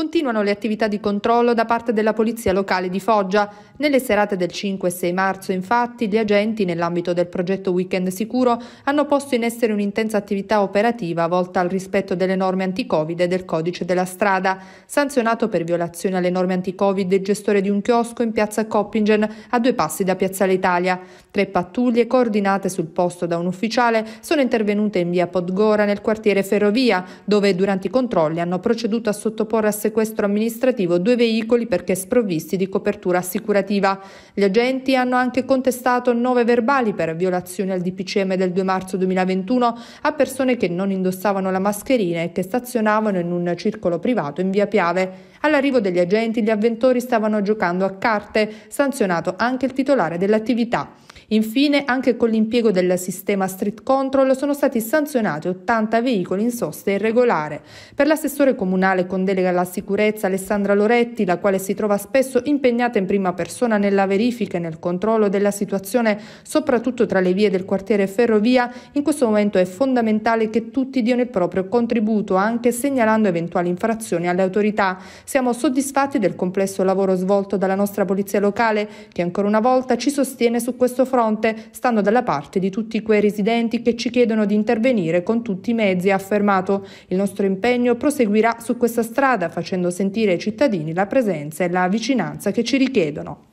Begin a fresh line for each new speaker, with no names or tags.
continuano le attività di controllo da parte della Polizia Locale di Foggia. Nelle serate del 5 e 6 marzo, infatti, gli agenti, nell'ambito del progetto Weekend Sicuro, hanno posto in essere un'intensa attività operativa volta al rispetto delle norme anti-Covid e del codice della strada. Sanzionato per violazione alle norme anti-Covid il gestore di un chiosco in piazza Coppingen, a due passi da Piazzale Italia. Tre pattuglie, coordinate sul posto da un ufficiale, sono intervenute in via Podgora, nel quartiere Ferrovia, dove durante i controlli hanno proceduto a sottoporre a sequestro amministrativo due veicoli perché sprovvisti di copertura assicurativa. Gli agenti hanno anche contestato nove verbali per violazione al DPCM del 2 marzo 2021 a persone che non indossavano la mascherina e che stazionavano in un circolo privato in via Piave. All'arrivo degli agenti gli avventori stavano giocando a carte, sanzionato anche il titolare dell'attività. Infine, anche con l'impiego del sistema street control sono stati sanzionati 80 veicoli in sosta irregolare. Per l'assessore comunale con delega alla sicurezza Alessandra Loretti, la quale si trova spesso impegnata in prima persona nella verifica e nel controllo della situazione, soprattutto tra le vie del quartiere Ferrovia, in questo momento è fondamentale che tutti diano il proprio contributo, anche segnalando eventuali infrazioni alle autorità. Siamo soddisfatti del complesso lavoro svolto dalla nostra polizia locale, che ancora una volta ci sostiene su questo fronte fronte stanno dalla parte di tutti quei residenti che ci chiedono di intervenire con tutti i mezzi, ha affermato. Il nostro impegno proseguirà su questa strada facendo sentire ai cittadini la presenza e la vicinanza che ci richiedono.